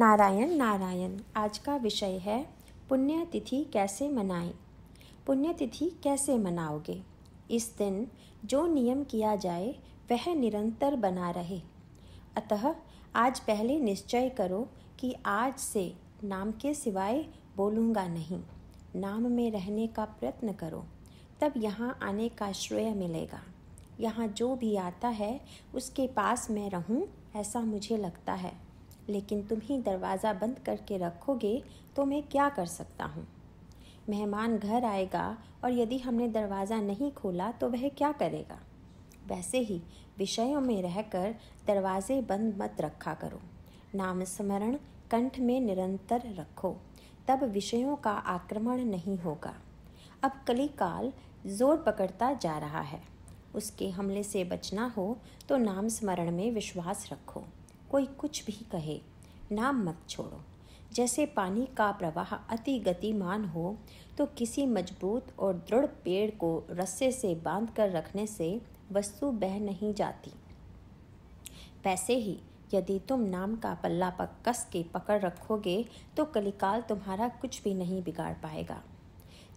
नारायण नारायण आज का विषय है पुण्यतिथि कैसे मनाएं पुण्यतिथि कैसे मनाओगे इस दिन जो नियम किया जाए वह निरंतर बना रहे अतः आज पहले निश्चय करो कि आज से नाम के सिवाय बोलूँगा नहीं नाम में रहने का प्रयत्न करो तब यहाँ आने का श्रेय मिलेगा यहाँ जो भी आता है उसके पास मैं रहूँ ऐसा मुझे लगता है लेकिन तुम ही दरवाज़ा बंद करके रखोगे तो मैं क्या कर सकता हूँ मेहमान घर आएगा और यदि हमने दरवाज़ा नहीं खोला तो वह क्या करेगा वैसे ही विषयों में रहकर दरवाजे बंद मत रखा करो नाम स्मरण कंठ में निरंतर रखो तब विषयों का आक्रमण नहीं होगा अब कलिकाल जोर पकड़ता जा रहा है उसके हमले से बचना हो तो नाम स्मरण में विश्वास रखो कोई कुछ भी कहे नाम मत छोड़ो जैसे पानी का प्रवाह अति गतिमान हो तो किसी मजबूत और दृढ़ पेड़ को रस्से से बांध कर रखने से वस्तु बह नहीं जाती वैसे ही यदि तुम नाम का पल्ला पक कस के पकड़ रखोगे तो कलिकाल तुम्हारा कुछ भी नहीं बिगाड़ पाएगा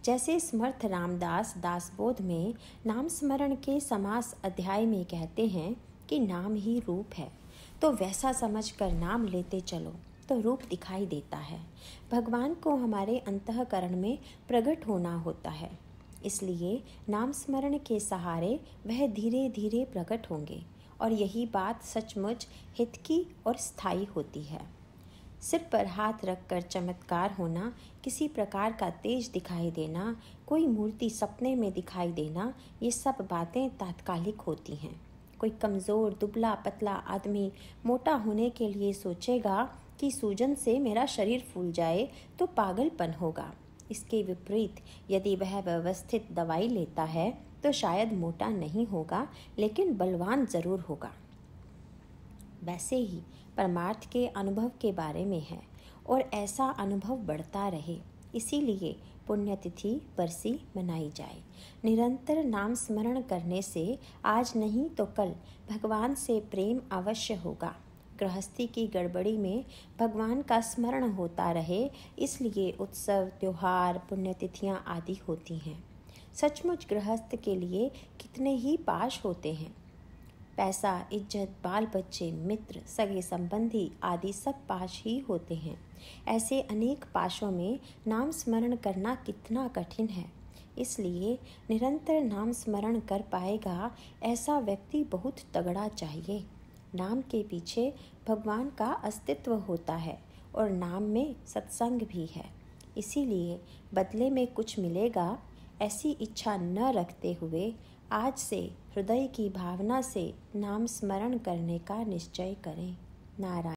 जैसे समर्थ रामदास दासबोध में नाम स्मरण के समास अध्याय में कहते हैं कि नाम ही रूप है तो वैसा समझ कर नाम लेते चलो तो रूप दिखाई देता है भगवान को हमारे अंतकरण में प्रकट होना होता है इसलिए नाम स्मरण के सहारे वह धीरे धीरे प्रकट होंगे और यही बात सचमुच हित की और स्थायी होती है सिर पर हाथ रखकर चमत्कार होना किसी प्रकार का तेज दिखाई देना कोई मूर्ति सपने में दिखाई देना ये सब बातें तात्कालिक होती हैं कोई कमज़ोर दुबला पतला आदमी मोटा होने के लिए सोचेगा कि सूजन से मेरा शरीर फूल जाए तो पागलपन होगा इसके विपरीत यदि वह व्यवस्थित दवाई लेता है तो शायद मोटा नहीं होगा लेकिन बलवान ज़रूर होगा वैसे ही परमार्थ के अनुभव के बारे में है और ऐसा अनुभव बढ़ता रहे इसीलिए पुण्यतिथि बरसी मनाई जाए निरंतर नाम स्मरण करने से आज नहीं तो कल भगवान से प्रेम अवश्य होगा गृहस्थी की गड़बड़ी में भगवान का स्मरण होता रहे इसलिए उत्सव त्यौहार पुण्यतिथियाँ आदि होती हैं सचमुच गृहस्थ के लिए कितने ही पाश होते हैं पैसा इज्जत बाल बच्चे मित्र सगे संबंधी आदि सब पाश ही होते हैं ऐसे अनेक पाशों में नाम स्मरण करना कितना कठिन है इसलिए निरंतर नाम स्मरण कर पाएगा ऐसा व्यक्ति बहुत तगड़ा चाहिए नाम के पीछे भगवान का अस्तित्व होता है और नाम में सत्संग भी है इसीलिए बदले में कुछ मिलेगा ऐसी इच्छा न रखते हुए आज से हृदय की भावना से नाम स्मरण करने का निश्चय करें नारायण